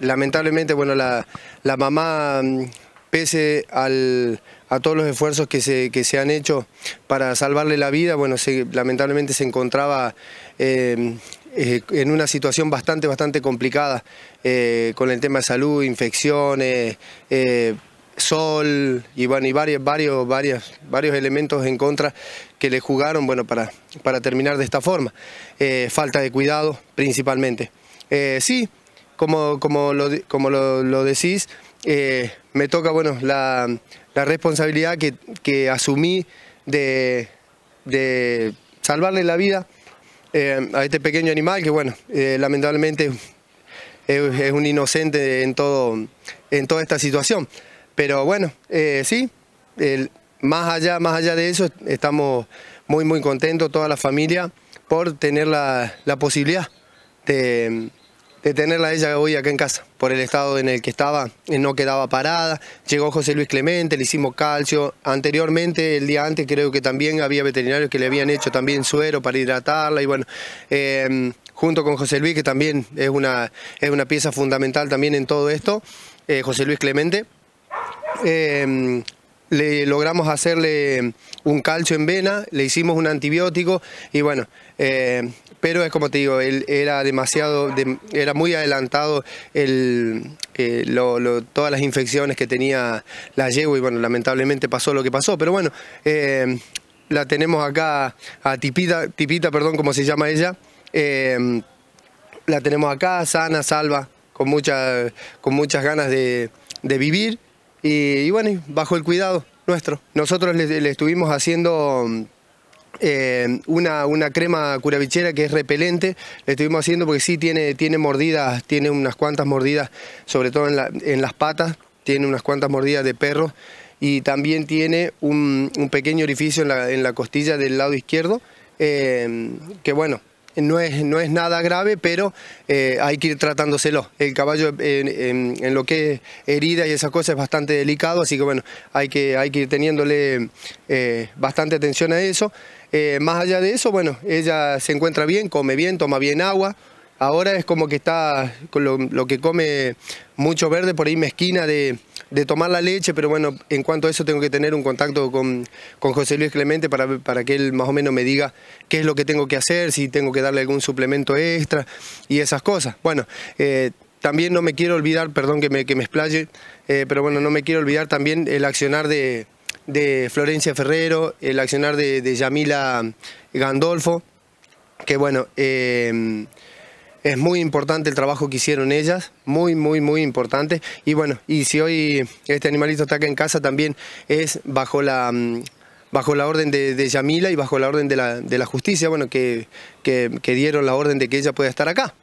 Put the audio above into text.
lamentablemente, bueno, la, mamá, mm, pese a todos los esfuerzos que se, han hecho para salvarle la vida, bueno, lamentablemente se encontraba em, eh, en una situación bastante, bastante complicada eh, con el tema de salud, infecciones, eh, sol y, bueno, y varios, varios, varios elementos en contra que le jugaron bueno, para, para terminar de esta forma. falta de cuidado principalmente. sí, como, como, lo, decís, eh, me toca bueno, la, responsabilidad que, asumí de, salvarle la vida eh, a este pequeño animal que, bueno, eh, lamentablemente es, un inocente en, todo, en toda esta situación. Pero bueno, sí, más, allá, más allá de eso, estamos muy, muy contentos, toda la familia, por tener la posibilidad de de tenerla ella hoy acá en casa. Por el estado en el que estaba, no quedaba parada. Llegó José Luis Clemente, le hicimos calcio. Anteriormente, el día antes, creo que también había veterinarios que le habían hecho también suero para hidratarla. Y bueno, em, junto con José Luis, que también es una, es una pieza fundamental también en todo esto, eh, José Luis Clemente. Em, le logramos hacerle un calcio en vena, le hicimos un antibiótico y bueno, eh, pero es como te digo, él era demasiado, era muy adelantado el, eh, todas las infecciones que tenía la yegua y bueno, lamentablemente pasó lo que pasó, pero bueno, eh, la tenemos acá a Tipita, Tipita, perdón, como se llama ella, la tenemos acá sana, salva, con, con muchas ganas de, de vivir y, bueno, bajo el cuidado nuestro. Nosotros le, estuvimos haciendo eh, una, crema curavichera que es repelente, le estuvimos haciendo porque sí tiene, tiene mordidas, tiene unas cuantas mordidas, sobre todo en, en las patas, tiene unas cuantas mordidas de perro y también tiene un, pequeño orificio en la, costilla del lado izquierdo, eh, que bueno, no es, nada grave, pero eh, hay que ir tratándoselo. El caballo eh, en, lo que es herida y esa cosa es bastante delicado, así que bueno, hay que, hay que ir teniéndole eh, bastante atención a eso. más allá de eso, bueno, ella se encuentra bien, come bien, toma bien agua. Ahora es como que está con lo que come mucho verde, por ahí mezquina de, de tomar la leche, pero bueno, en cuanto a eso tengo que tener un contacto con, José Luis Clemente para, para, que él más o menos me diga qué es lo que tengo que hacer, si tengo que darle algún suplemento extra y esas cosas. Bueno, eh, también no me quiero olvidar, perdón que me, que explaye, eh, pero bueno, no me quiero olvidar también el accionar de, Florencia Ferrero, el accionar de, de Yamila Gandolfo, que bueno... Eh, es muy importante el trabajo que hicieron ellas, muy, muy, muy importante. Y bueno, y si hoy este animalito está acá en casa también es bajo la, mm, bajo la orden de, Yamila y bajo la orden de la, de la justicia, bueno, que dieron la orden de que ella pueda estar acá.